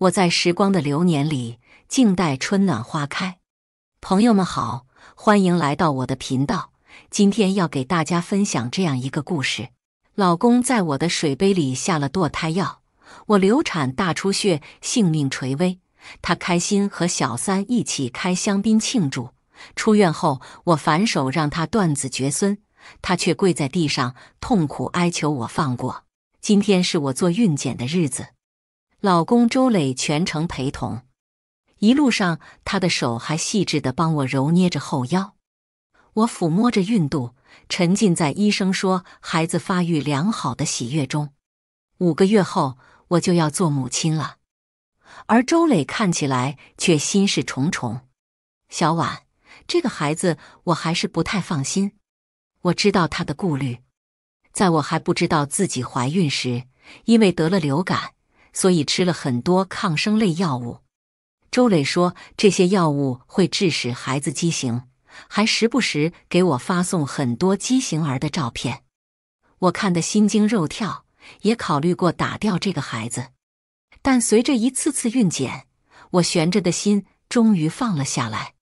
我在时光的流年里静待春暖花开。朋友们好，欢迎来到我的频道。今天要给大家分享这样一个故事：老公在我的水杯里下了堕胎药，我流产大出血，性命垂危。他开心和小三一起开香槟庆祝。出院后，我反手让他断子绝孙，他却跪在地上痛苦哀求我放过。今天是我做孕检的日子。老公周磊全程陪同，一路上他的手还细致的帮我揉捏着后腰，我抚摸着孕肚，沉浸在医生说孩子发育良好的喜悦中。五个月后我就要做母亲了，而周磊看起来却心事重重。小婉，这个孩子我还是不太放心。我知道他的顾虑，在我还不知道自己怀孕时，因为得了流感。所以吃了很多抗生类药物，周磊说这些药物会致使孩子畸形，还时不时给我发送很多畸形儿的照片，我看得心惊肉跳，也考虑过打掉这个孩子。但随着一次次孕检，我悬着的心终于放了下来。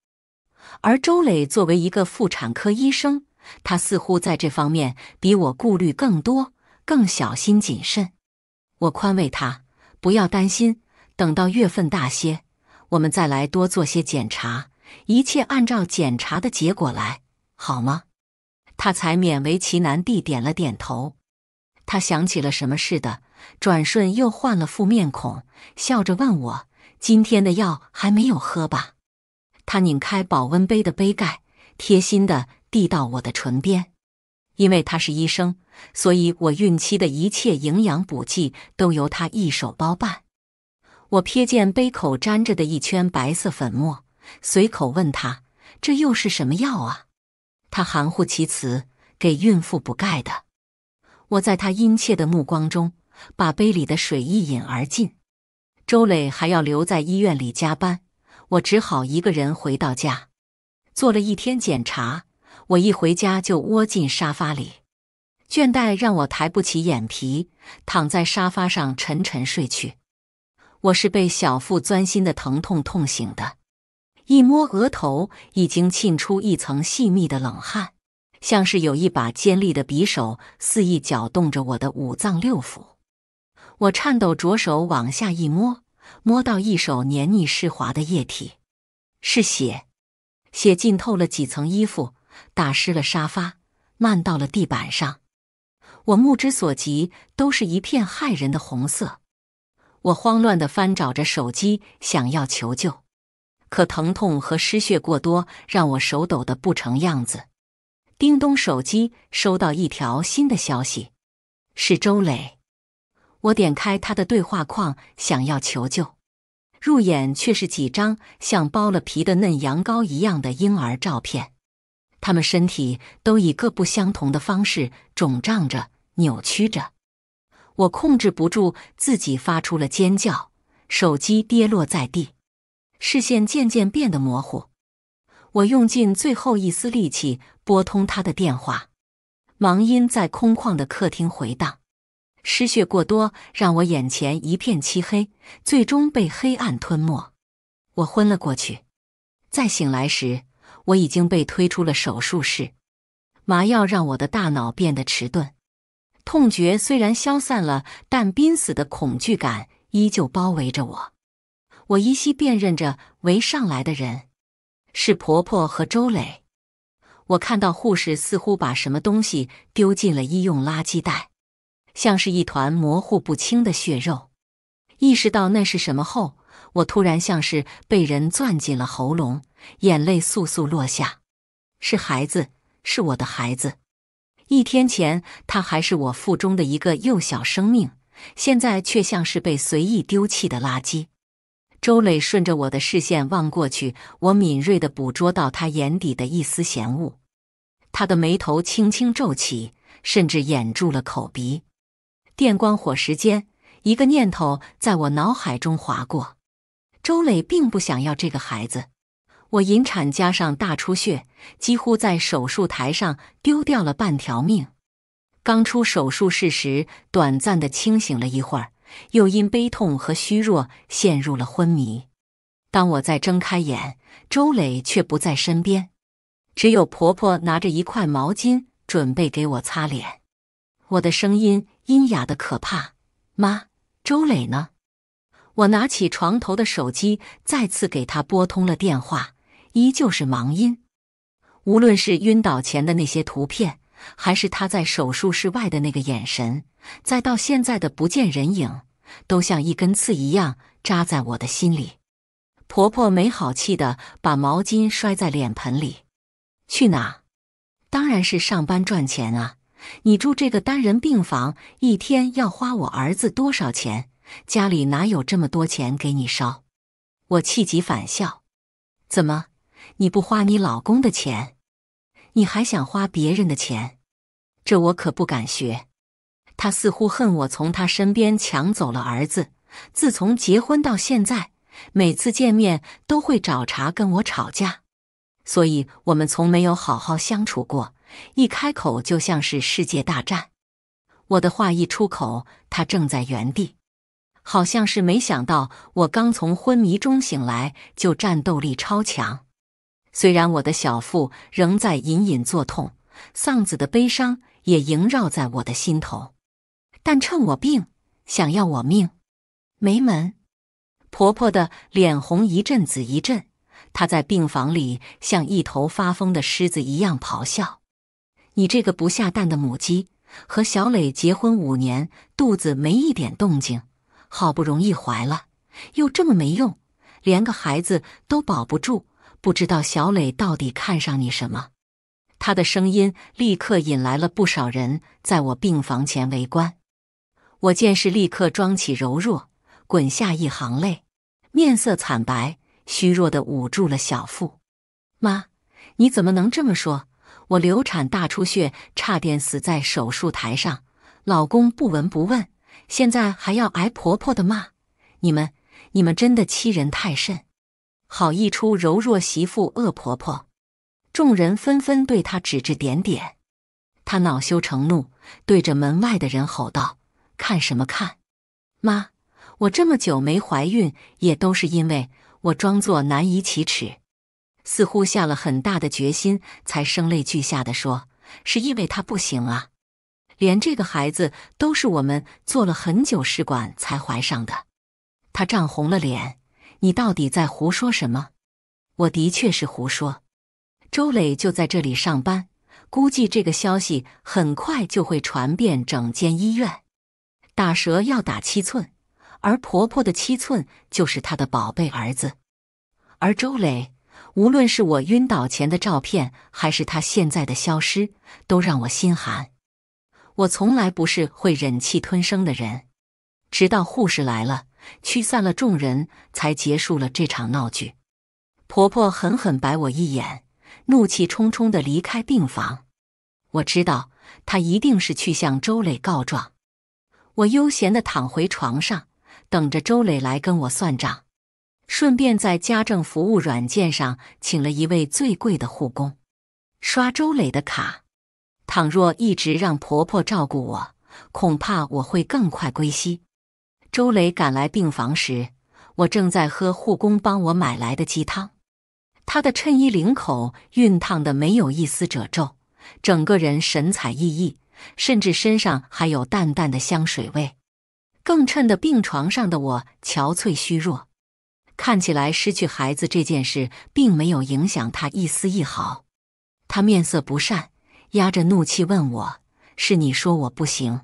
而周磊作为一个妇产科医生，他似乎在这方面比我顾虑更多，更小心谨慎。我宽慰他。不要担心，等到月份大些，我们再来多做些检查，一切按照检查的结果来，好吗？他才勉为其难地点了点头。他想起了什么似的，转瞬又换了副面孔，笑着问我：“今天的药还没有喝吧？”他拧开保温杯的杯盖，贴心的递到我的唇边。因为他是医生，所以我孕期的一切营养补剂都由他一手包办。我瞥见杯口沾着的一圈白色粉末，随口问他：“这又是什么药啊？”他含糊其辞：“给孕妇补钙的。”我在他殷切的目光中，把杯里的水一饮而尽。周磊还要留在医院里加班，我只好一个人回到家，做了一天检查。我一回家就窝进沙发里，倦怠让我抬不起眼皮，躺在沙发上沉沉睡去。我是被小腹钻心的疼痛痛醒的，一摸额头，已经沁出一层细密的冷汗，像是有一把尖利的匕首肆意搅动着我的五脏六腑。我颤抖着手往下一摸，摸到一手黏腻湿滑的液体，是血，血浸透了几层衣服。打湿了沙发，漫到了地板上。我目之所及都是一片骇人的红色。我慌乱地翻找着手机，想要求救，可疼痛和失血过多让我手抖得不成样子。叮咚，手机收到一条新的消息，是周磊。我点开他的对话框，想要求救，入眼却是几张像剥了皮的嫩羊羔一样的婴儿照片。他们身体都以各不相同的方式肿胀着、扭曲着，我控制不住自己发出了尖叫，手机跌落在地，视线渐渐变得模糊。我用尽最后一丝力气拨通他的电话，忙音在空旷的客厅回荡。失血过多让我眼前一片漆黑，最终被黑暗吞没，我昏了过去。再醒来时。我已经被推出了手术室，麻药让我的大脑变得迟钝，痛觉虽然消散了，但濒死的恐惧感依旧包围着我。我依稀辨认着围上来的人，是婆婆和周磊。我看到护士似乎把什么东西丢进了医用垃圾袋，像是一团模糊不清的血肉。意识到那是什么后，我突然像是被人攥紧了喉咙。眼泪簌簌落下，是孩子，是我的孩子。一天前，他还是我腹中的一个幼小生命，现在却像是被随意丢弃的垃圾。周磊顺着我的视线望过去，我敏锐的捕捉到他眼底的一丝嫌恶，他的眉头轻轻皱起，甚至掩住了口鼻。电光火石间，一个念头在我脑海中划过：周磊并不想要这个孩子。我引产加上大出血，几乎在手术台上丢掉了半条命。刚出手术室时，短暂的清醒了一会儿，又因悲痛和虚弱陷入了昏迷。当我再睁开眼，周磊却不在身边，只有婆婆拿着一块毛巾准备给我擦脸。我的声音阴哑的可怕。妈，周磊呢？我拿起床头的手机，再次给他拨通了电话。依旧是盲音，无论是晕倒前的那些图片，还是他在手术室外的那个眼神，再到现在的不见人影，都像一根刺一样扎在我的心里。婆婆没好气的把毛巾摔在脸盆里：“去哪？当然是上班赚钱啊！你住这个单人病房，一天要花我儿子多少钱？家里哪有这么多钱给你烧？”我气急反笑：“怎么？”你不花你老公的钱，你还想花别人的钱？这我可不敢学。他似乎恨我从他身边抢走了儿子。自从结婚到现在，每次见面都会找茬跟我吵架，所以我们从没有好好相处过。一开口就像是世界大战。我的话一出口，他正在原地，好像是没想到我刚从昏迷中醒来就战斗力超强。虽然我的小腹仍在隐隐作痛，丧子的悲伤也萦绕在我的心头，但趁我病想要我命，没门！婆婆的脸红一阵紫一阵，她在病房里像一头发疯的狮子一样咆哮：“你这个不下蛋的母鸡，和小磊结婚五年，肚子没一点动静，好不容易怀了，又这么没用，连个孩子都保不住。”不知道小磊到底看上你什么？他的声音立刻引来了不少人在我病房前围观。我见势立刻装起柔弱，滚下一行泪，面色惨白，虚弱的捂住了小腹。妈，你怎么能这么说？我流产大出血，差点死在手术台上，老公不闻不问，现在还要挨婆婆的骂。你们，你们真的欺人太甚！好一出柔弱媳妇恶婆婆，众人纷纷对她指指点点。她恼羞成怒，对着门外的人吼道：“看什么看？妈，我这么久没怀孕，也都是因为我装作难以启齿，似乎下了很大的决心，才声泪俱下的说，是因为他不行啊，连这个孩子都是我们做了很久试管才怀上的。”她涨红了脸。你到底在胡说什么？我的确是胡说。周磊就在这里上班，估计这个消息很快就会传遍整间医院。打蛇要打七寸，而婆婆的七寸就是她的宝贝儿子。而周磊，无论是我晕倒前的照片，还是他现在的消失，都让我心寒。我从来不是会忍气吞声的人。直到护士来了，驱散了众人，才结束了这场闹剧。婆婆狠狠白我一眼，怒气冲冲地离开病房。我知道她一定是去向周磊告状。我悠闲地躺回床上，等着周磊来跟我算账，顺便在家政服务软件上请了一位最贵的护工，刷周磊的卡。倘若一直让婆婆照顾我，恐怕我会更快归西。周雷赶来病房时，我正在喝护工帮我买来的鸡汤。他的衬衣领口熨烫的没有一丝褶皱，整个人神采奕奕，甚至身上还有淡淡的香水味，更衬得病床上的我憔悴虚弱。看起来失去孩子这件事并没有影响他一丝一毫。他面色不善，压着怒气问我：“是你说我不行？”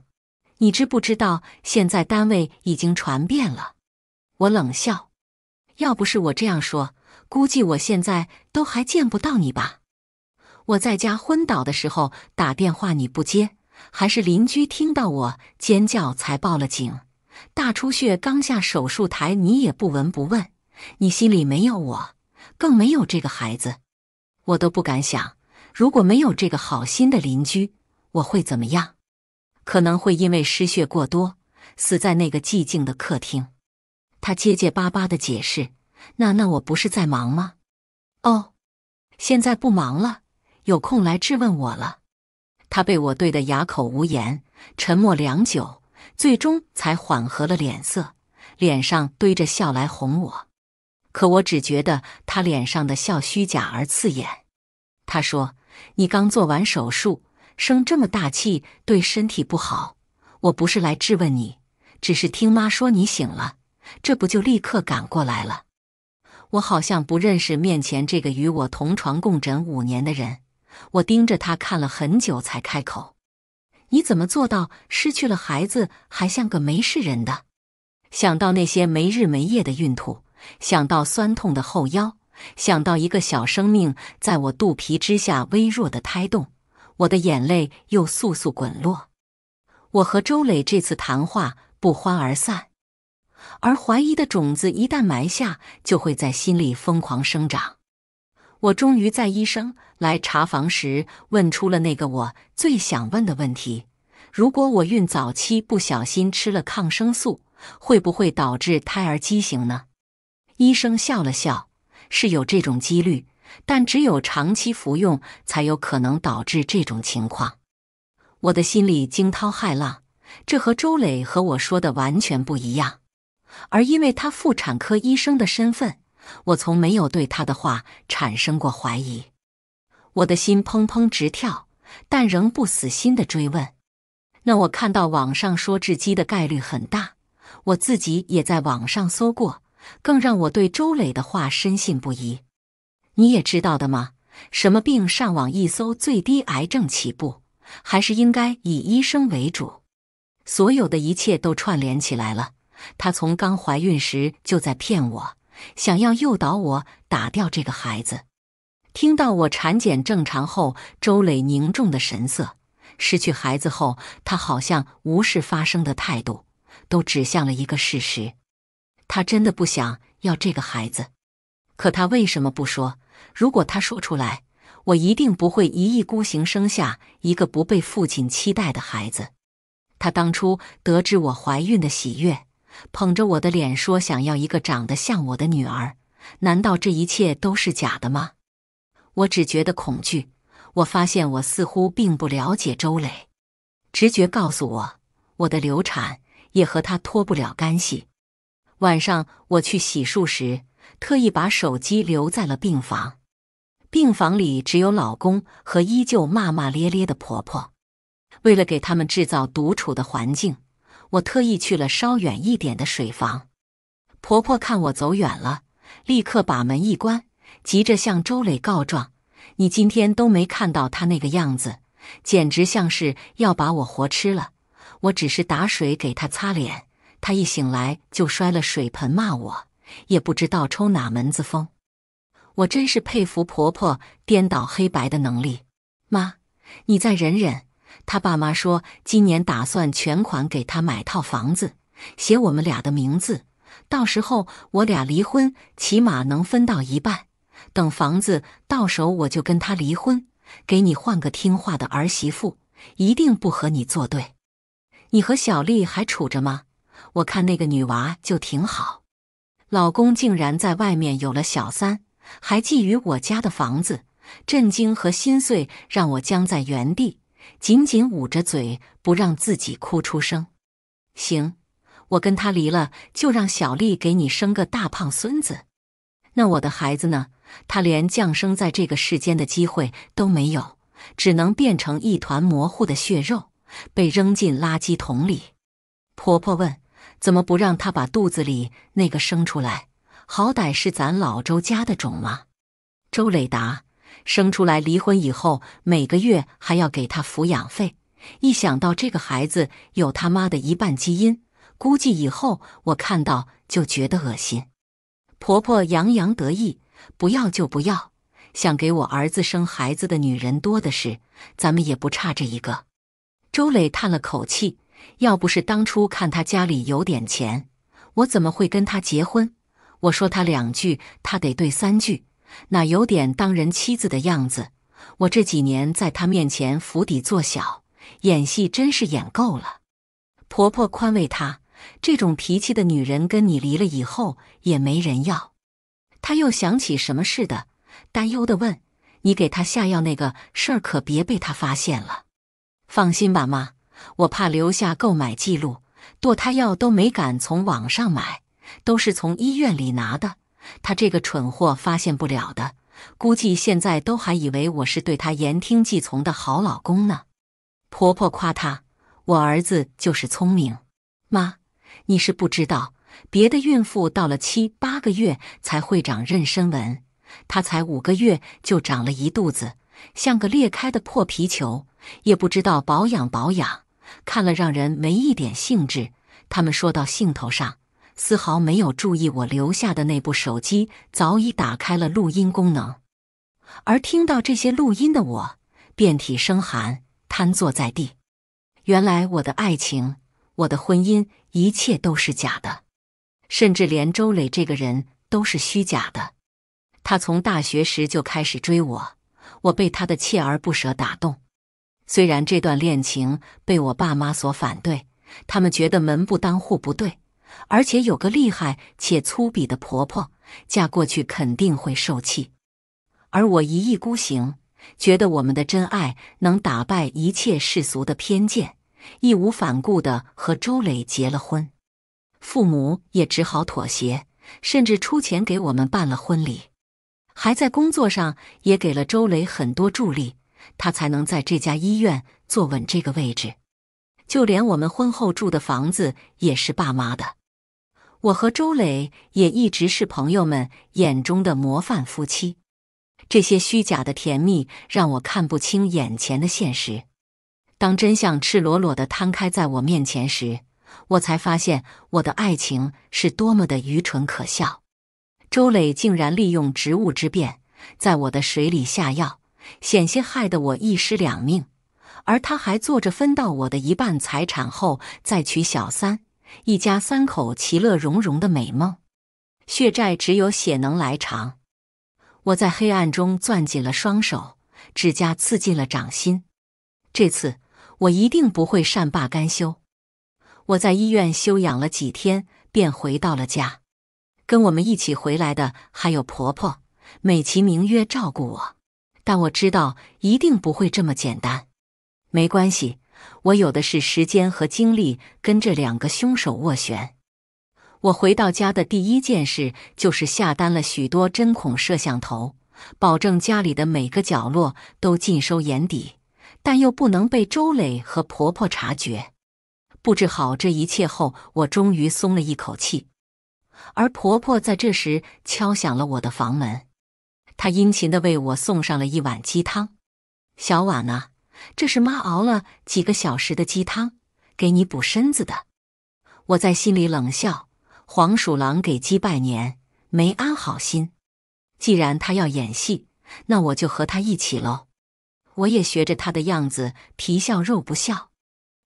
你知不知道，现在单位已经传遍了？我冷笑，要不是我这样说，估计我现在都还见不到你吧。我在家昏倒的时候打电话你不接，还是邻居听到我尖叫才报了警。大出血刚下手术台，你也不闻不问，你心里没有我，更没有这个孩子。我都不敢想，如果没有这个好心的邻居，我会怎么样？可能会因为失血过多死在那个寂静的客厅。他结结巴巴的解释：“那那我不是在忙吗？哦，现在不忙了，有空来质问我了。”他被我怼得哑口无言，沉默良久，最终才缓和了脸色，脸上堆着笑来哄我。可我只觉得他脸上的笑虚假而刺眼。他说：“你刚做完手术。”生这么大气对身体不好。我不是来质问你，只是听妈说你醒了，这不就立刻赶过来了。我好像不认识面前这个与我同床共枕五年的人。我盯着他看了很久，才开口：“你怎么做到失去了孩子还像个没事人的？”想到那些没日没夜的孕吐，想到酸痛的后腰，想到一个小生命在我肚皮之下微弱的胎动。我的眼泪又簌簌滚落。我和周磊这次谈话不欢而散，而怀疑的种子一旦埋下，就会在心里疯狂生长。我终于在医生来查房时问出了那个我最想问的问题：如果我孕早期不小心吃了抗生素，会不会导致胎儿畸形呢？医生笑了笑，是有这种几率。但只有长期服用才有可能导致这种情况。我的心里惊涛骇浪，这和周磊和我说的完全不一样。而因为他妇产科医生的身份，我从没有对他的话产生过怀疑。我的心砰砰直跳，但仍不死心的追问：“那我看到网上说致畸的概率很大，我自己也在网上搜过，更让我对周磊的话深信不疑。”你也知道的吗？什么病？上网一搜，最低癌症起步，还是应该以医生为主。所有的一切都串联起来了。他从刚怀孕时就在骗我，想要诱导我打掉这个孩子。听到我产检正常后，周磊凝重的神色，失去孩子后他好像无事发生的态度，都指向了一个事实：他真的不想要这个孩子。可他为什么不说？如果他说出来，我一定不会一意孤行生下一个不被父亲期待的孩子。他当初得知我怀孕的喜悦，捧着我的脸说想要一个长得像我的女儿，难道这一切都是假的吗？我只觉得恐惧。我发现我似乎并不了解周磊，直觉告诉我，我的流产也和他脱不了干系。晚上我去洗漱时。特意把手机留在了病房，病房里只有老公和依旧骂骂咧咧的婆婆。为了给他们制造独处的环境，我特意去了稍远一点的水房。婆婆看我走远了，立刻把门一关，急着向周磊告状：“你今天都没看到他那个样子，简直像是要把我活吃了。我只是打水给他擦脸，他一醒来就摔了水盆骂我。”也不知道抽哪门子风，我真是佩服婆婆颠倒黑白的能力。妈，你再忍忍，他爸妈说今年打算全款给他买套房子，写我们俩的名字。到时候我俩离婚，起码能分到一半。等房子到手，我就跟他离婚，给你换个听话的儿媳妇，一定不和你作对。你和小丽还处着吗？我看那个女娃就挺好。老公竟然在外面有了小三，还觊觎我家的房子，震惊和心碎让我僵在原地，紧紧捂着嘴不让自己哭出声。行，我跟他离了，就让小丽给你生个大胖孙子。那我的孩子呢？他连降生在这个世间的机会都没有，只能变成一团模糊的血肉，被扔进垃圾桶里。婆婆问。怎么不让他把肚子里那个生出来？好歹是咱老周家的种嘛。周磊答：“生出来离婚以后，每个月还要给他抚养费。一想到这个孩子有他妈的一半基因，估计以后我看到就觉得恶心。”婆婆洋洋得意：“不要就不要，想给我儿子生孩子的女人多的是，咱们也不差这一个。”周磊叹了口气。要不是当初看他家里有点钱，我怎么会跟他结婚？我说他两句，他得对三句，哪有点当人妻子的样子？我这几年在他面前伏底做小，演戏真是演够了。婆婆宽慰他：“这种脾气的女人，跟你离了以后也没人要。”他又想起什么似的，担忧地问：“你给他下药那个事儿，可别被他发现了。”放心吧，妈。我怕留下购买记录，堕胎药都没敢从网上买，都是从医院里拿的。他这个蠢货发现不了的，估计现在都还以为我是对他言听计从的好老公呢。婆婆夸他，我儿子就是聪明。妈，你是不知道，别的孕妇到了七八个月才会长妊娠纹，他才五个月就长了一肚子，像个裂开的破皮球，也不知道保养保养。看了，让人没一点兴致。他们说到兴头上，丝毫没有注意我留下的那部手机早已打开了录音功能。而听到这些录音的我，遍体生寒，瘫坐在地。原来我的爱情、我的婚姻，一切都是假的，甚至连周磊这个人都是虚假的。他从大学时就开始追我，我被他的锲而不舍打动。虽然这段恋情被我爸妈所反对，他们觉得门不当户不对，而且有个厉害且粗鄙的婆婆，嫁过去肯定会受气。而我一意孤行，觉得我们的真爱能打败一切世俗的偏见，义无反顾地和周磊结了婚。父母也只好妥协，甚至出钱给我们办了婚礼，还在工作上也给了周磊很多助力。他才能在这家医院坐稳这个位置。就连我们婚后住的房子也是爸妈的。我和周磊也一直是朋友们眼中的模范夫妻。这些虚假的甜蜜让我看不清眼前的现实。当真相赤裸裸地摊开在我面前时，我才发现我的爱情是多么的愚蠢可笑。周磊竟然利用职务之便，在我的水里下药。险些害得我一尸两命，而他还做着分到我的一半财产后再娶小三，一家三口其乐融融的美梦。血债只有血能来偿。我在黑暗中攥紧了双手，指甲刺进了掌心。这次我一定不会善罢甘休。我在医院休养了几天，便回到了家。跟我们一起回来的还有婆婆，美其名曰照顾我。但我知道一定不会这么简单。没关系，我有的是时间和精力跟这两个凶手斡旋。我回到家的第一件事就是下单了许多针孔摄像头，保证家里的每个角落都尽收眼底，但又不能被周磊和婆婆察觉。布置好这一切后，我终于松了一口气。而婆婆在这时敲响了我的房门。他殷勤地为我送上了一碗鸡汤，小婉啊，这是妈熬了几个小时的鸡汤，给你补身子的。我在心里冷笑：黄鼠狼给鸡拜年，没安好心。既然他要演戏，那我就和他一起喽。我也学着他的样子，皮笑肉不笑。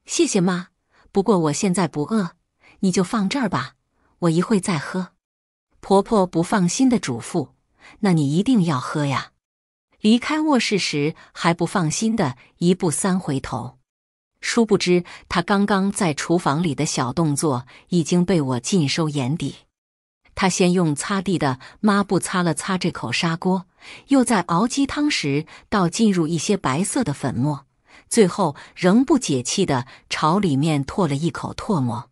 谢谢妈，不过我现在不饿，你就放这儿吧，我一会再喝。婆婆不放心的嘱咐。那你一定要喝呀！离开卧室时还不放心的，一步三回头。殊不知，他刚刚在厨房里的小动作已经被我尽收眼底。他先用擦地的抹布擦了擦这口砂锅，又在熬鸡汤时倒进入一些白色的粉末，最后仍不解气的朝里面唾了一口唾沫。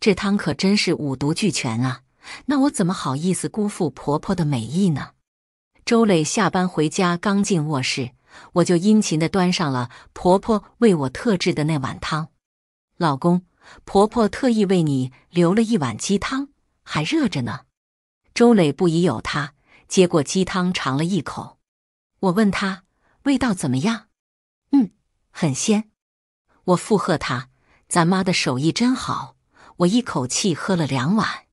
这汤可真是五毒俱全啊！那我怎么好意思辜负婆婆的美意呢？周磊下班回家，刚进卧室，我就殷勤地端上了婆婆为我特制的那碗汤。老公，婆婆特意为你留了一碗鸡汤，还热着呢。周磊不疑有他，接过鸡汤尝了一口。我问他味道怎么样？嗯，很鲜。我附和他，咱妈的手艺真好。我一口气喝了两碗。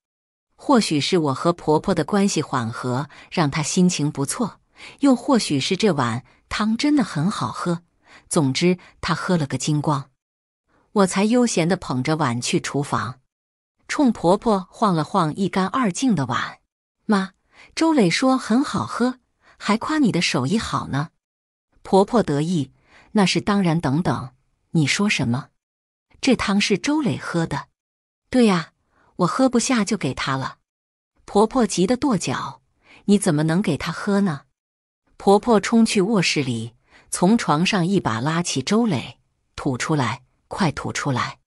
或许是我和婆婆的关系缓和，让她心情不错；又或许是这碗汤真的很好喝。总之，她喝了个精光，我才悠闲地捧着碗去厨房，冲婆婆晃了晃一干二净的碗：“妈，周磊说很好喝，还夸你的手艺好呢。”婆婆得意：“那是当然。等等，你说什么？这汤是周磊喝的？对呀。”我喝不下，就给他了。婆婆急得跺脚：“你怎么能给他喝呢？”婆婆冲去卧室里，从床上一把拉起周磊，吐出来，快吐出来！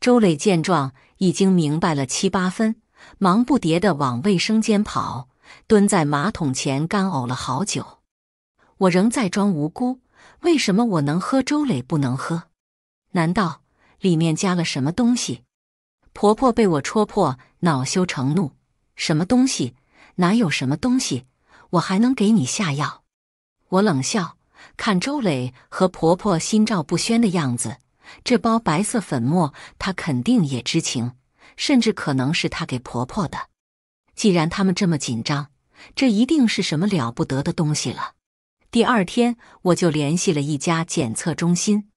周磊见状，已经明白了七八分，忙不迭的往卫生间跑，蹲在马桶前干呕了好久。我仍在装无辜：“为什么我能喝，周磊不能喝？难道里面加了什么东西？”婆婆被我戳破，恼羞成怒。什么东西？哪有什么东西？我还能给你下药？我冷笑，看周磊和婆婆心照不宣的样子，这包白色粉末，她肯定也知情，甚至可能是她给婆婆的。既然他们这么紧张，这一定是什么了不得的东西了。第二天，我就联系了一家检测中心，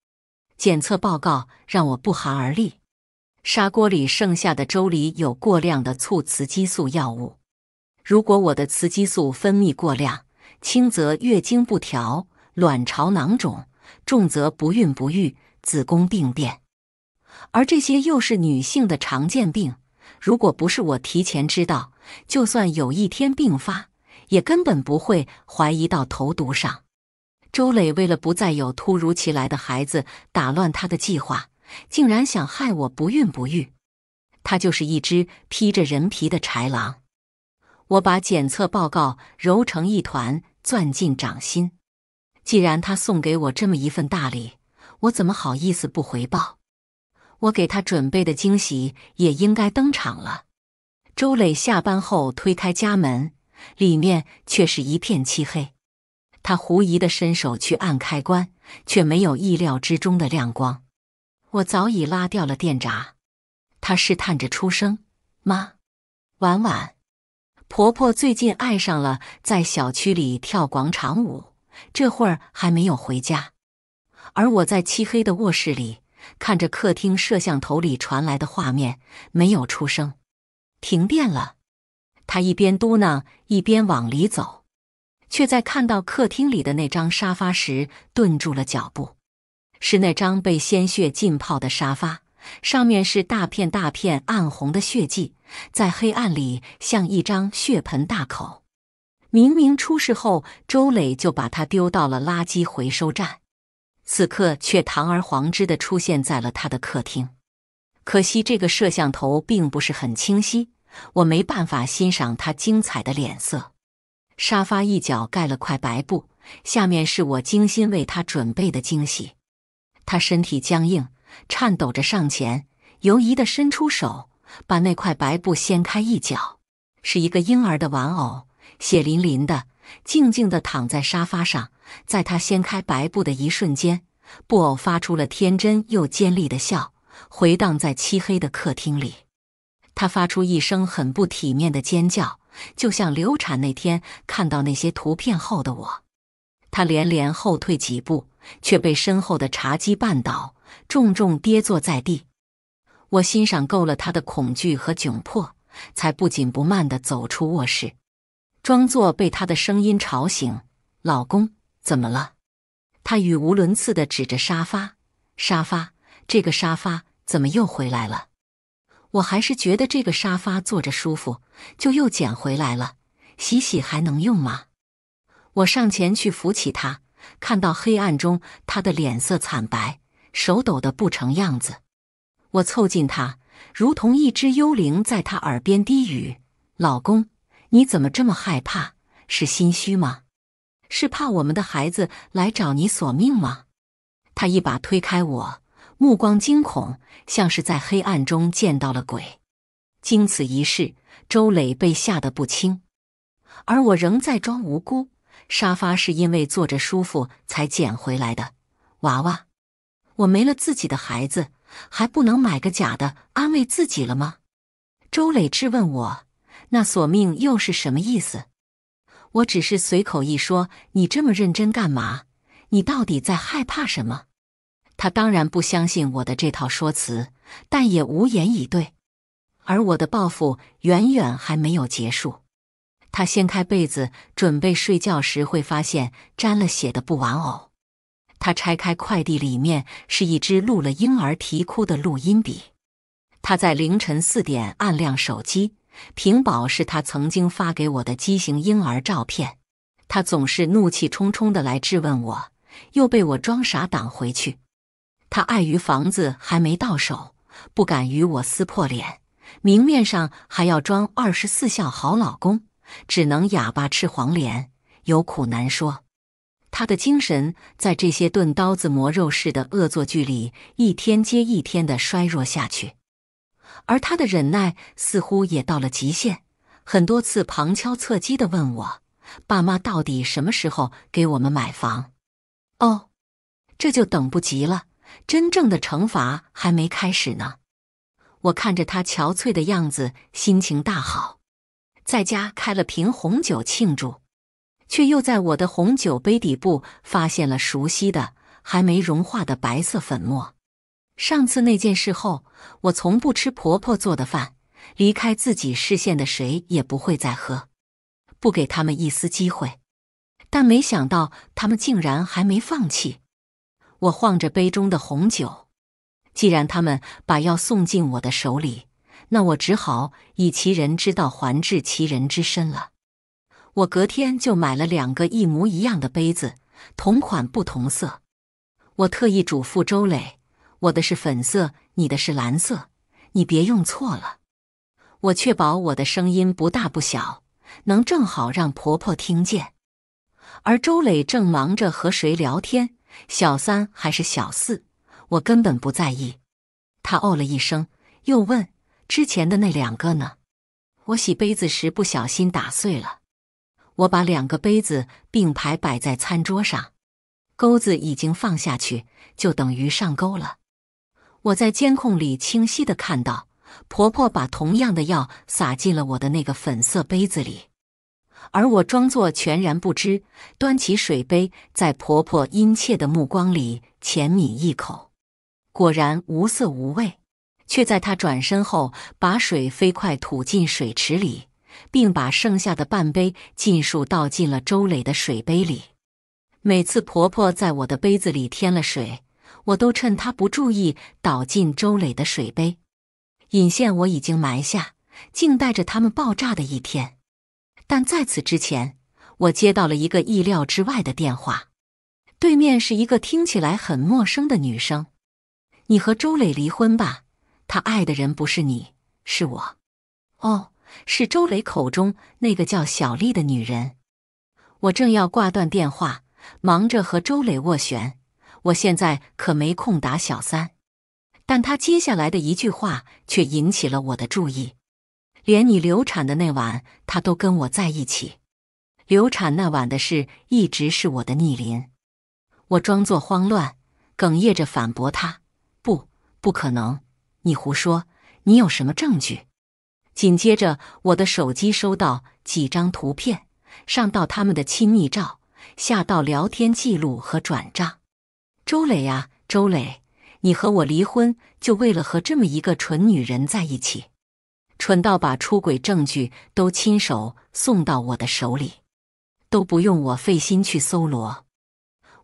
检测报告让我不寒而栗。砂锅里剩下的粥里有过量的促雌激素药物。如果我的雌激素分泌过量，轻则月经不调、卵巢囊肿，重则不孕不育、子宫病变。而这些又是女性的常见病。如果不是我提前知道，就算有一天病发，也根本不会怀疑到投毒上。周磊为了不再有突如其来的孩子打乱他的计划。竟然想害我不孕不育，他就是一只披着人皮的豺狼。我把检测报告揉成一团，攥进掌心。既然他送给我这么一份大礼，我怎么好意思不回报？我给他准备的惊喜也应该登场了。周磊下班后推开家门，里面却是一片漆黑。他狐疑的伸手去按开关，却没有意料之中的亮光。我早已拉掉了电闸，他试探着出声：“妈，婉婉，婆婆最近爱上了在小区里跳广场舞，这会儿还没有回家。”而我在漆黑的卧室里看着客厅摄像头里传来的画面，没有出声。停电了，他一边嘟囔一边往里走，却在看到客厅里的那张沙发时顿住了脚步。是那张被鲜血浸泡的沙发，上面是大片大片暗红的血迹，在黑暗里像一张血盆大口。明明出事后，周磊就把他丢到了垃圾回收站，此刻却堂而皇之的出现在了他的客厅。可惜这个摄像头并不是很清晰，我没办法欣赏他精彩的脸色。沙发一角盖了块白布，下面是我精心为他准备的惊喜。他身体僵硬，颤抖着上前，犹疑的伸出手，把那块白布掀开一角，是一个婴儿的玩偶，血淋淋的，静静的躺在沙发上。在他掀开白布的一瞬间，布偶发出了天真又尖利的笑，回荡在漆黑的客厅里。他发出一声很不体面的尖叫，就像流产那天看到那些图片后的我。他连连后退几步。却被身后的茶几绊倒，重重跌坐在地。我欣赏够了他的恐惧和窘迫，才不紧不慢地走出卧室，装作被他的声音吵醒：“老公，怎么了？”他语无伦次地指着沙发：“沙发，这个沙发怎么又回来了？”我还是觉得这个沙发坐着舒服，就又捡回来了。洗洗还能用吗？我上前去扶起他。看到黑暗中，他的脸色惨白，手抖得不成样子。我凑近他，如同一只幽灵，在他耳边低语：“老公，你怎么这么害怕？是心虚吗？是怕我们的孩子来找你索命吗？”他一把推开我，目光惊恐，像是在黑暗中见到了鬼。经此一事，周磊被吓得不轻，而我仍在装无辜。沙发是因为坐着舒服才捡回来的，娃娃，我没了自己的孩子，还不能买个假的安慰自己了吗？周磊质问我，那索命又是什么意思？我只是随口一说，你这么认真干嘛？你到底在害怕什么？他当然不相信我的这套说辞，但也无言以对。而我的报复远远还没有结束。他掀开被子准备睡觉时，会发现沾了血的布玩偶。他拆开快递，里面是一支录了婴儿啼哭的录音笔。他在凌晨四点按亮手机，屏保是他曾经发给我的畸形婴儿照片。他总是怒气冲冲地来质问我，又被我装傻挡回去。他碍于房子还没到手，不敢与我撕破脸，明面上还要装二十四孝好老公。只能哑巴吃黄连，有苦难说。他的精神在这些钝刀子磨肉似的恶作剧里，一天接一天的衰弱下去，而他的忍耐似乎也到了极限。很多次旁敲侧击的问我：“爸妈到底什么时候给我们买房？”哦，这就等不及了。真正的惩罚还没开始呢。我看着他憔悴的样子，心情大好。在家开了瓶红酒庆祝，却又在我的红酒杯底部发现了熟悉的、还没融化的白色粉末。上次那件事后，我从不吃婆婆做的饭，离开自己视线的水也不会再喝，不给他们一丝机会。但没想到他们竟然还没放弃。我晃着杯中的红酒，既然他们把药送进我的手里。那我只好以其人之道还治其人之身了。我隔天就买了两个一模一样的杯子，同款不同色。我特意嘱咐周磊，我的是粉色，你的是蓝色，你别用错了。我确保我的声音不大不小，能正好让婆婆听见。而周磊正忙着和谁聊天，小三还是小四，我根本不在意。他哦了一声，又问。之前的那两个呢？我洗杯子时不小心打碎了。我把两个杯子并排摆在餐桌上，钩子已经放下去，就等于上钩了。我在监控里清晰的看到，婆婆把同样的药撒进了我的那个粉色杯子里，而我装作全然不知，端起水杯，在婆婆殷切的目光里浅抿一口，果然无色无味。却在她转身后，把水飞快吐进水池里，并把剩下的半杯尽数倒进了周磊的水杯里。每次婆婆在我的杯子里添了水，我都趁她不注意倒进周磊的水杯。引线我已经埋下，静待着他们爆炸的一天。但在此之前，我接到了一个意料之外的电话，对面是一个听起来很陌生的女生：“你和周磊离婚吧。”他爱的人不是你，是我。哦，是周磊口中那个叫小丽的女人。我正要挂断电话，忙着和周磊斡旋，我现在可没空打小三。但他接下来的一句话却引起了我的注意：连你流产的那晚，他都跟我在一起。流产那晚的事一直是我的逆鳞。我装作慌乱，哽咽着反驳他：“不，不可能。”你胡说！你有什么证据？紧接着，我的手机收到几张图片，上到他们的亲密照，下到聊天记录和转账。周磊啊，周磊，你和我离婚，就为了和这么一个蠢女人在一起，蠢到把出轨证据都亲手送到我的手里，都不用我费心去搜罗。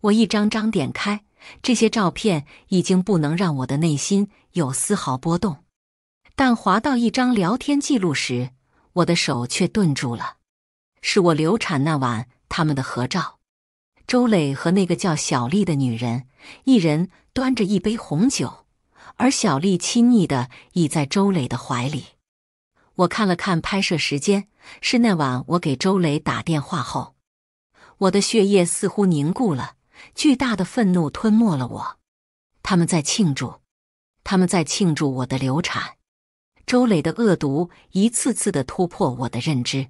我一张张点开这些照片，已经不能让我的内心。有丝毫波动，但滑到一张聊天记录时，我的手却顿住了。是我流产那晚他们的合照，周磊和那个叫小丽的女人，一人端着一杯红酒，而小丽亲昵的倚在周磊的怀里。我看了看拍摄时间，是那晚我给周磊打电话后。我的血液似乎凝固了，巨大的愤怒吞没了我。他们在庆祝。他们在庆祝我的流产，周磊的恶毒一次次的突破我的认知。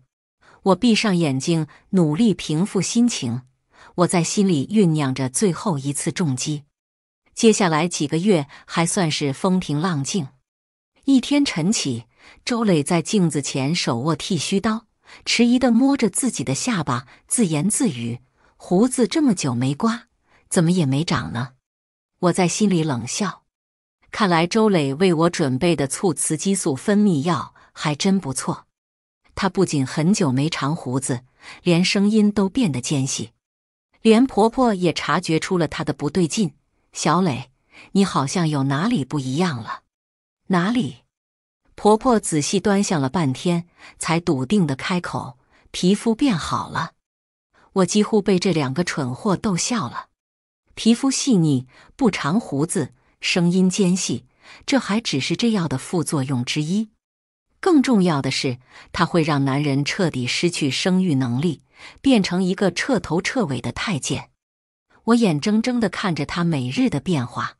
我闭上眼睛，努力平复心情。我在心里酝酿着最后一次重击。接下来几个月还算是风平浪静。一天晨起，周磊在镜子前手握剃须刀，迟疑的摸着自己的下巴，自言自语：“胡子这么久没刮，怎么也没长呢？”我在心里冷笑。看来周磊为我准备的促雌激素分泌药还真不错。他不仅很久没长胡子，连声音都变得尖细。连婆婆也察觉出了他的不对劲：“小磊，你好像有哪里不一样了？”哪里？婆婆仔细端详了半天，才笃定的开口：“皮肤变好了。”我几乎被这两个蠢货逗笑了。皮肤细腻，不长胡子。声音尖细，这还只是这药的副作用之一。更重要的是，它会让男人彻底失去生育能力，变成一个彻头彻尾的太监。我眼睁睁的看着他每日的变化，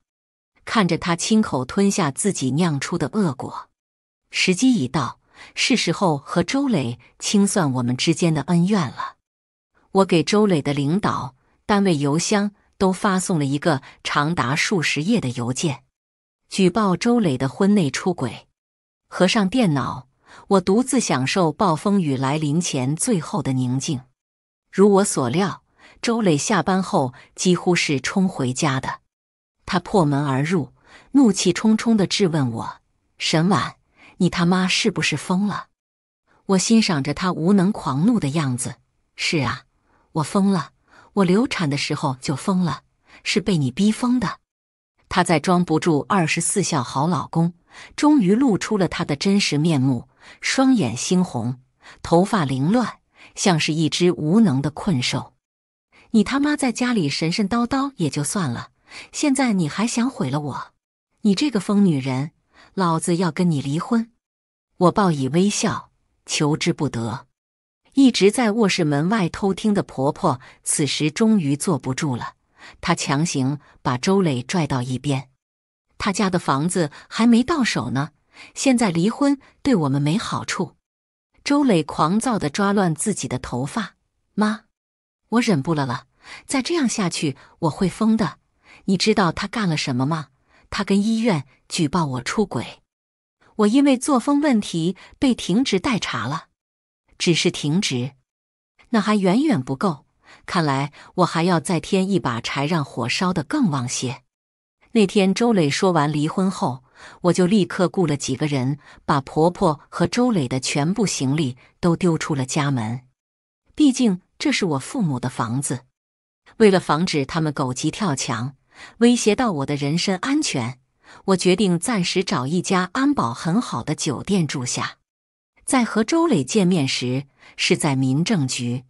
看着他亲口吞下自己酿出的恶果。时机已到，是时候和周磊清算我们之间的恩怨了。我给周磊的领导单位邮箱。都发送了一个长达数十页的邮件，举报周磊的婚内出轨。合上电脑，我独自享受暴风雨来临前最后的宁静。如我所料，周磊下班后几乎是冲回家的。他破门而入，怒气冲冲的质问我：“沈婉，你他妈是不是疯了？”我欣赏着他无能狂怒的样子。是啊，我疯了。我流产的时候就疯了，是被你逼疯的。她再装不住二十四孝好老公，终于露出了她的真实面目，双眼猩红，头发凌乱，像是一只无能的困兽。你他妈在家里神神叨叨也就算了，现在你还想毁了我？你这个疯女人，老子要跟你离婚！我报以微笑，求之不得。一直在卧室门外偷听的婆婆，此时终于坐不住了。她强行把周磊拽到一边。他家的房子还没到手呢，现在离婚对我们没好处。周磊狂躁的抓乱自己的头发：“妈，我忍不了了！再这样下去，我会疯的。你知道他干了什么吗？他跟医院举报我出轨，我因为作风问题被停职待查了。”只是停职，那还远远不够。看来我还要再添一把柴，让火烧得更旺些。那天周磊说完离婚后，我就立刻雇了几个人，把婆婆和周磊的全部行李都丢出了家门。毕竟这是我父母的房子。为了防止他们狗急跳墙，威胁到我的人身安全，我决定暂时找一家安保很好的酒店住下。在和周磊见面时，是在民政局。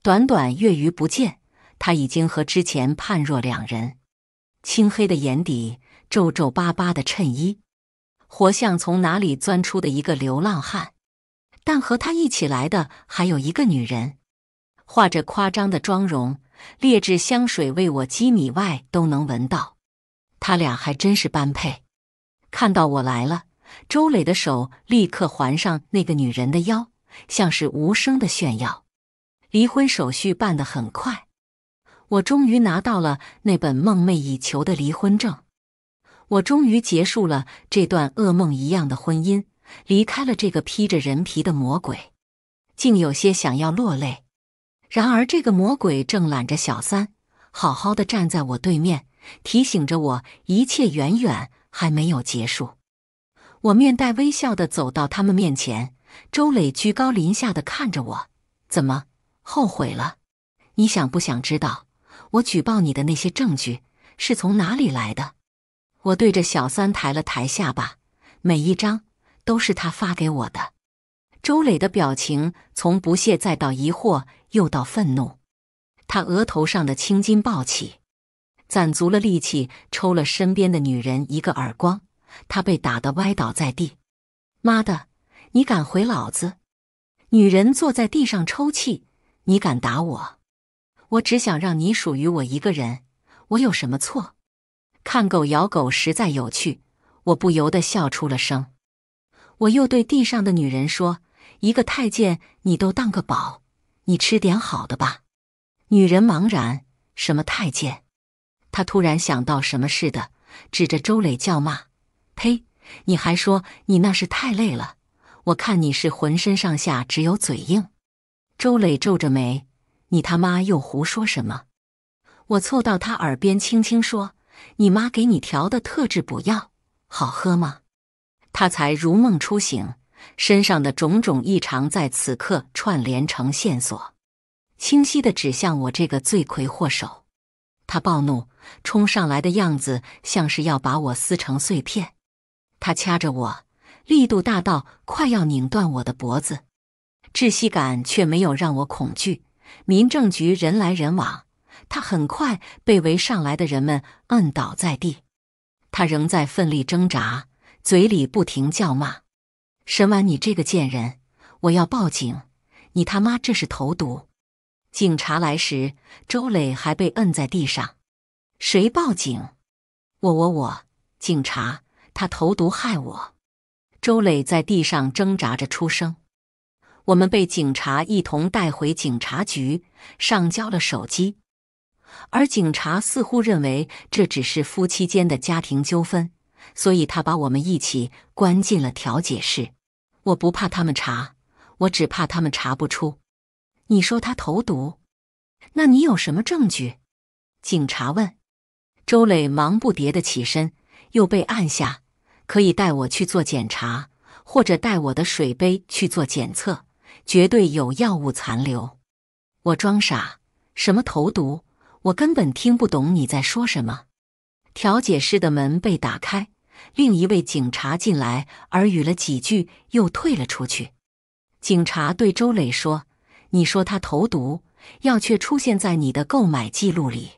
短短月余不见，他已经和之前判若两人。青黑的眼底，皱皱巴巴的衬衣，活像从哪里钻出的一个流浪汉。但和他一起来的还有一个女人，画着夸张的妆容，劣质香水味我几米外都能闻到。他俩还真是般配。看到我来了。周磊的手立刻环上那个女人的腰，像是无声的炫耀。离婚手续办得很快，我终于拿到了那本梦寐以求的离婚证。我终于结束了这段噩梦一样的婚姻，离开了这个披着人皮的魔鬼，竟有些想要落泪。然而，这个魔鬼正揽着小三，好好的站在我对面，提醒着我一切远远还没有结束。我面带微笑的走到他们面前，周磊居高临下的看着我：“怎么后悔了？你想不想知道我举报你的那些证据是从哪里来的？”我对着小三抬了抬下巴：“每一张都是他发给我的。”周磊的表情从不屑再到疑惑，又到愤怒，他额头上的青筋暴起，攒足了力气抽了身边的女人一个耳光。他被打得歪倒在地，妈的，你敢回老子！女人坐在地上抽泣，你敢打我？我只想让你属于我一个人，我有什么错？看狗咬狗实在有趣，我不由得笑出了声。我又对地上的女人说：“一个太监你都当个宝，你吃点好的吧。”女人茫然，什么太监？她突然想到什么似的，指着周磊叫骂。呸！你还说你那是太累了，我看你是浑身上下只有嘴硬。周磊皱着眉：“你他妈又胡说什么？”我凑到他耳边轻轻说：“你妈给你调的特制补药，好喝吗？”他才如梦初醒，身上的种种异常在此刻串联成线索，清晰的指向我这个罪魁祸首。他暴怒，冲上来的样子像是要把我撕成碎片。他掐着我，力度大到快要拧断我的脖子，窒息感却没有让我恐惧。民政局人来人往，他很快被围上来的人们摁倒在地。他仍在奋力挣扎，嘴里不停叫骂：“沈婉，你这个贱人！我要报警！你他妈这是投毒！”警察来时，周磊还被摁在地上。谁报警？我我我！警察。他投毒害我，周磊在地上挣扎着出声。我们被警察一同带回警察局，上交了手机。而警察似乎认为这只是夫妻间的家庭纠纷，所以他把我们一起关进了调解室。我不怕他们查，我只怕他们查不出。你说他投毒，那你有什么证据？警察问。周磊忙不迭的起身，又被按下。可以带我去做检查，或者带我的水杯去做检测，绝对有药物残留。我装傻，什么投毒，我根本听不懂你在说什么。调解室的门被打开，另一位警察进来耳语了几句，又退了出去。警察对周磊说：“你说他投毒，药却出现在你的购买记录里。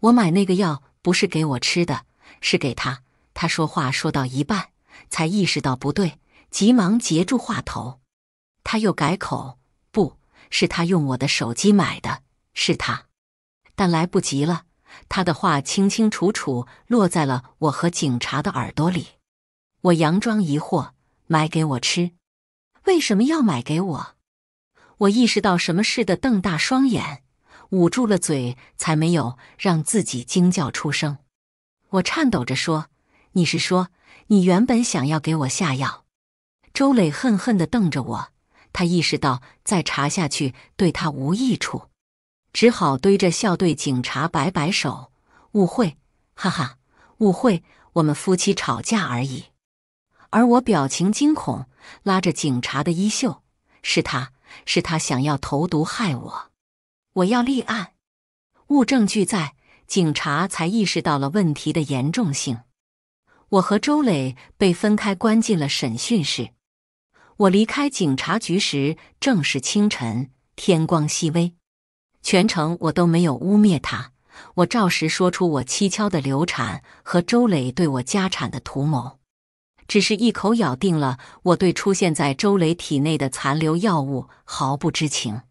我买那个药不是给我吃的，是给他。”他说话说到一半，才意识到不对，急忙截住话头。他又改口：“不是他用我的手机买的，是他。”但来不及了，他的话清清楚楚落在了我和警察的耳朵里。我佯装疑惑：“买给我吃？为什么要买给我？”我意识到什么似的，瞪大双眼，捂住了嘴，才没有让自己惊叫出声。我颤抖着说。你是说，你原本想要给我下药？周磊恨恨地瞪着我，他意识到再查下去对他无益处，只好堆着笑对警察摆摆手：“误会，哈哈，误会，我们夫妻吵架而已。”而我表情惊恐，拉着警察的衣袖：“是他是他想要投毒害我，我要立案，物证俱在。”警察才意识到了问题的严重性。我和周磊被分开关进了审讯室。我离开警察局时正是清晨，天光熹微。全程我都没有污蔑他，我照实说出我蹊跷的流产和周磊对我家产的图谋，只是一口咬定了我对出现在周磊体内的残留药物毫不知情。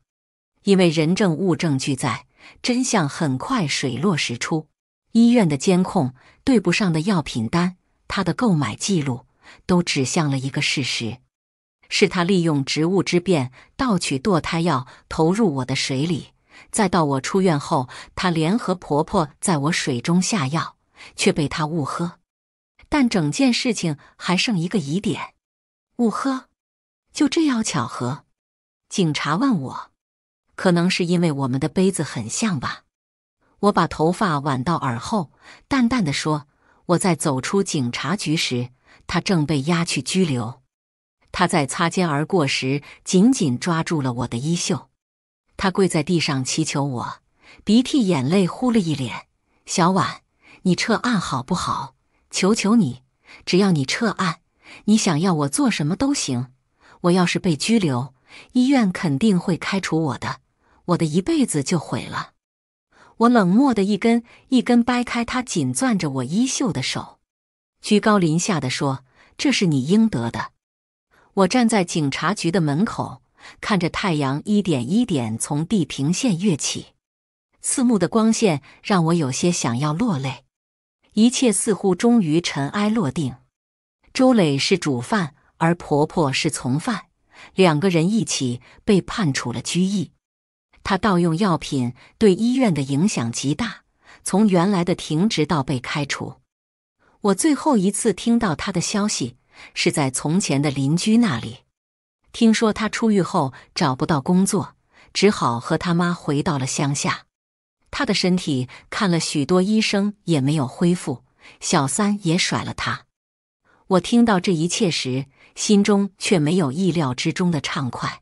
因为人证物证俱在，真相很快水落石出。医院的监控对不上的药品单。他的购买记录都指向了一个事实：是他利用职务之便盗取堕胎药投入我的水里；再到我出院后，他联合婆婆在我水中下药，却被他误喝。但整件事情还剩一个疑点：误喝，就这样巧合。警察问我，可能是因为我们的杯子很像吧？我把头发挽到耳后，淡淡的说。我在走出警察局时，他正被押去拘留。他在擦肩而过时，紧紧抓住了我的衣袖。他跪在地上祈求我，鼻涕眼泪糊了一脸：“小婉，你撤案好不好？求求你，只要你撤案，你想要我做什么都行。我要是被拘留，医院肯定会开除我的，我的一辈子就毁了。”我冷漠的一根一根掰开她紧攥着我衣袖的手，居高临下的说：“这是你应得的。”我站在警察局的门口，看着太阳一点一点从地平线跃起，刺目的光线让我有些想要落泪。一切似乎终于尘埃落定，周磊是主犯，而婆婆是从犯，两个人一起被判处了拘役。他盗用药品对医院的影响极大，从原来的停职到被开除。我最后一次听到他的消息是在从前的邻居那里，听说他出狱后找不到工作，只好和他妈回到了乡下。他的身体看了许多医生也没有恢复，小三也甩了他。我听到这一切时，心中却没有意料之中的畅快。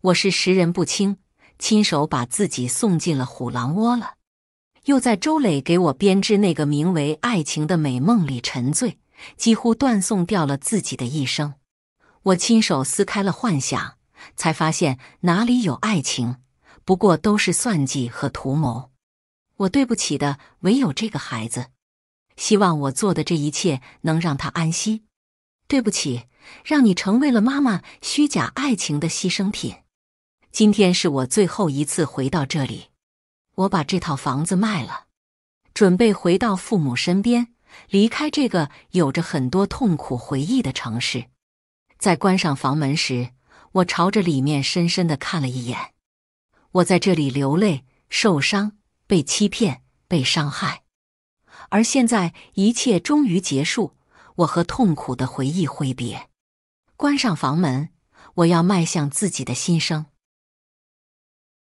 我是识人不清。亲手把自己送进了虎狼窝了，又在周磊给我编织那个名为爱情的美梦里沉醉，几乎断送掉了自己的一生。我亲手撕开了幻想，才发现哪里有爱情，不过都是算计和图谋。我对不起的唯有这个孩子，希望我做的这一切能让他安息。对不起，让你成为了妈妈虚假爱情的牺牲品。今天是我最后一次回到这里，我把这套房子卖了，准备回到父母身边，离开这个有着很多痛苦回忆的城市。在关上房门时，我朝着里面深深的看了一眼。我在这里流泪、受伤、被欺骗、被伤害，而现在一切终于结束，我和痛苦的回忆挥别。关上房门，我要迈向自己的新生。